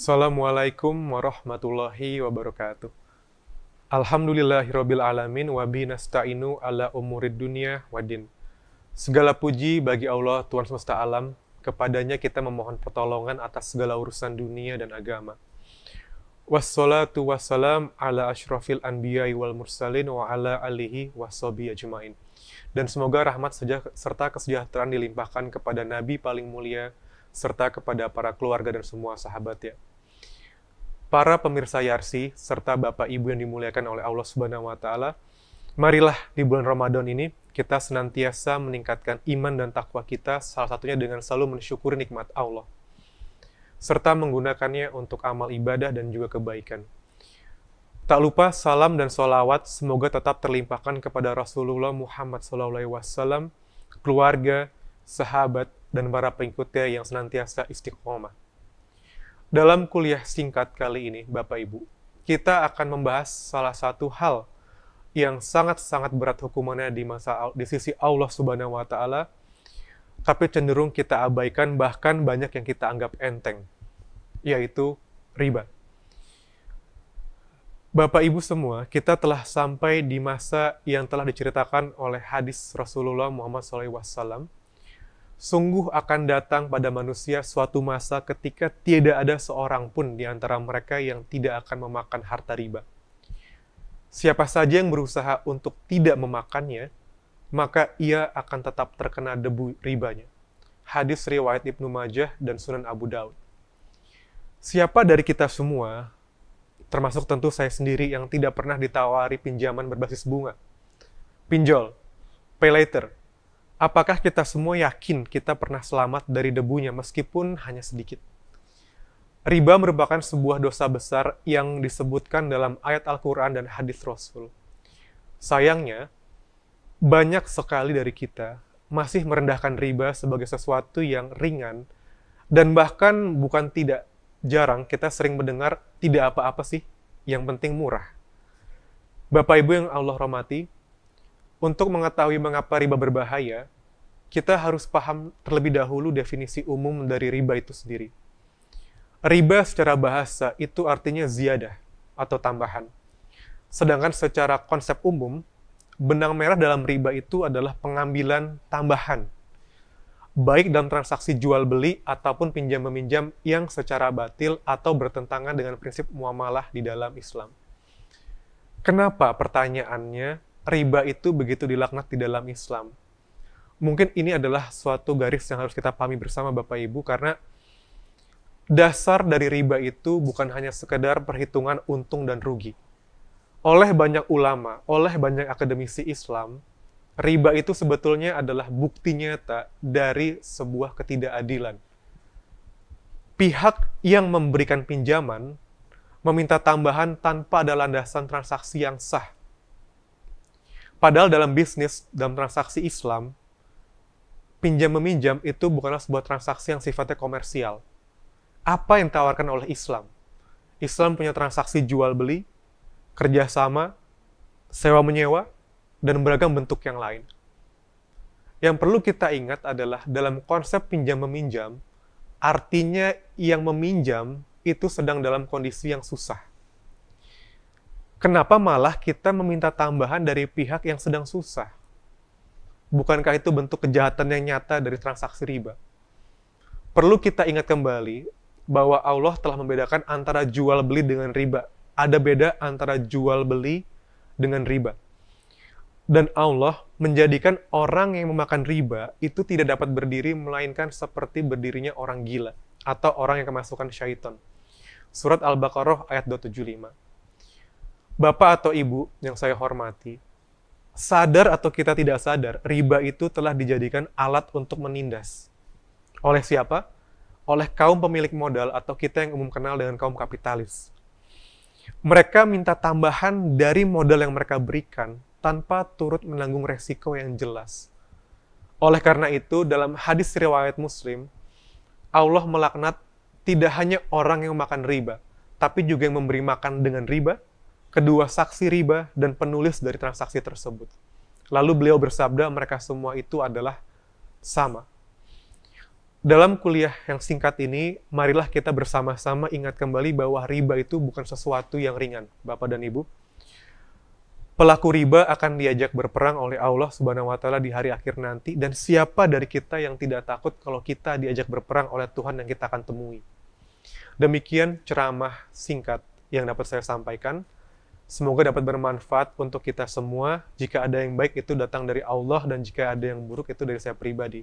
Assalamualaikum warahmatullahi wabarakatuh. Alhamdulillahirabbil alamin wa bi nasta'inu ala umurid dunia wadin. Segala puji bagi Allah Tuhan semesta alam, kepadanya kita memohon pertolongan atas segala urusan dunia dan agama. Wassalatu wassalam ala asyrafil anbiya'i wal mursalin wa ala alihi washabi ajmain. Dan semoga rahmat serta kesejahteraan dilimpahkan kepada nabi paling mulia serta kepada para keluarga dan semua sahabatnya para pemirsa Yarsi serta Bapak Ibu yang dimuliakan oleh Allah Subhanahu wa taala, marilah di bulan Ramadan ini kita senantiasa meningkatkan iman dan takwa kita salah satunya dengan selalu mensyukuri nikmat Allah serta menggunakannya untuk amal ibadah dan juga kebaikan. Tak lupa salam dan sholawat semoga tetap terlimpahkan kepada Rasulullah Muhammad SAW, keluarga, sahabat, dan para pengikutnya yang senantiasa istiqomah. Dalam kuliah singkat kali ini, Bapak Ibu, kita akan membahas salah satu hal yang sangat-sangat berat hukumannya di masa di sisi Allah Subhanahu wa taala, tapi cenderung kita abaikan bahkan banyak yang kita anggap enteng, yaitu riba. Bapak Ibu semua, kita telah sampai di masa yang telah diceritakan oleh hadis Rasulullah Muhammad SAW Sungguh akan datang pada manusia suatu masa ketika tidak ada seorang pun di antara mereka yang tidak akan memakan harta riba. Siapa saja yang berusaha untuk tidak memakannya, maka ia akan tetap terkena debu ribanya. Hadis riwayat Ibnu Majah dan Sunan Abu Daud. Siapa dari kita semua, termasuk tentu saya sendiri yang tidak pernah ditawari pinjaman berbasis bunga, pinjol, pay later, Apakah kita semua yakin kita pernah selamat dari debunya meskipun hanya sedikit? Riba merupakan sebuah dosa besar yang disebutkan dalam ayat Al-Quran dan hadis Rasul. Sayangnya, banyak sekali dari kita masih merendahkan riba sebagai sesuatu yang ringan dan bahkan bukan tidak jarang kita sering mendengar tidak apa-apa sih, yang penting murah. Bapak Ibu yang Allah hormati, untuk mengetahui mengapa riba berbahaya, kita harus paham terlebih dahulu definisi umum dari riba itu sendiri. Riba secara bahasa itu artinya ziyadah atau tambahan. Sedangkan secara konsep umum, benang merah dalam riba itu adalah pengambilan tambahan, baik dalam transaksi jual-beli ataupun pinjam-meminjam yang secara batil atau bertentangan dengan prinsip muamalah di dalam Islam. Kenapa pertanyaannya riba itu begitu dilaknat di dalam Islam. Mungkin ini adalah suatu garis yang harus kita pahami bersama Bapak Ibu karena dasar dari riba itu bukan hanya sekedar perhitungan untung dan rugi. Oleh banyak ulama, oleh banyak akademisi Islam, riba itu sebetulnya adalah bukti nyata dari sebuah ketidakadilan. Pihak yang memberikan pinjaman meminta tambahan tanpa ada landasan transaksi yang sah Padahal dalam bisnis, dalam transaksi Islam, pinjam meminjam itu bukanlah sebuah transaksi yang sifatnya komersial. Apa yang ditawarkan oleh Islam? Islam punya transaksi jual beli, kerjasama, sewa menyewa, dan beragam bentuk yang lain. Yang perlu kita ingat adalah dalam konsep pinjam meminjam, artinya yang meminjam itu sedang dalam kondisi yang susah. Kenapa malah kita meminta tambahan dari pihak yang sedang susah? Bukankah itu bentuk kejahatan yang nyata dari transaksi riba? Perlu kita ingat kembali bahwa Allah telah membedakan antara jual beli dengan riba. Ada beda antara jual beli dengan riba. Dan Allah menjadikan orang yang memakan riba itu tidak dapat berdiri melainkan seperti berdirinya orang gila atau orang yang kemasukan syaitan. Surat Al-Baqarah ayat 275. Bapak atau Ibu yang saya hormati, sadar atau kita tidak sadar, riba itu telah dijadikan alat untuk menindas. Oleh siapa? Oleh kaum pemilik modal atau kita yang umum kenal dengan kaum kapitalis. Mereka minta tambahan dari modal yang mereka berikan tanpa turut menanggung resiko yang jelas. Oleh karena itu, dalam hadis riwayat Muslim, Allah melaknat tidak hanya orang yang makan riba, tapi juga yang memberi makan dengan riba, kedua saksi riba dan penulis dari transaksi tersebut. Lalu beliau bersabda mereka semua itu adalah sama. Dalam kuliah yang singkat ini, marilah kita bersama-sama ingat kembali bahwa riba itu bukan sesuatu yang ringan, Bapak dan Ibu. Pelaku riba akan diajak berperang oleh Allah Subhanahu wa taala di hari akhir nanti dan siapa dari kita yang tidak takut kalau kita diajak berperang oleh Tuhan yang kita akan temui. Demikian ceramah singkat yang dapat saya sampaikan. Semoga dapat bermanfaat untuk kita semua. Jika ada yang baik itu datang dari Allah dan jika ada yang buruk itu dari saya pribadi.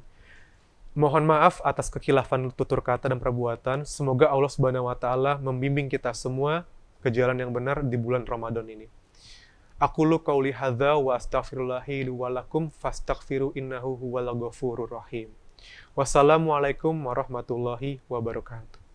Mohon maaf atas kekilafan tutur kata dan perbuatan. Semoga Allah Subhanahu wa taala membimbing kita semua ke jalan yang benar di bulan Ramadan ini. Aku lu qauli hadza wa astaghfirullahi li wa lakum fastaghfiru innahu huwal ghafurur rahim. Wassalamualaikum warahmatullahi wabarakatuh.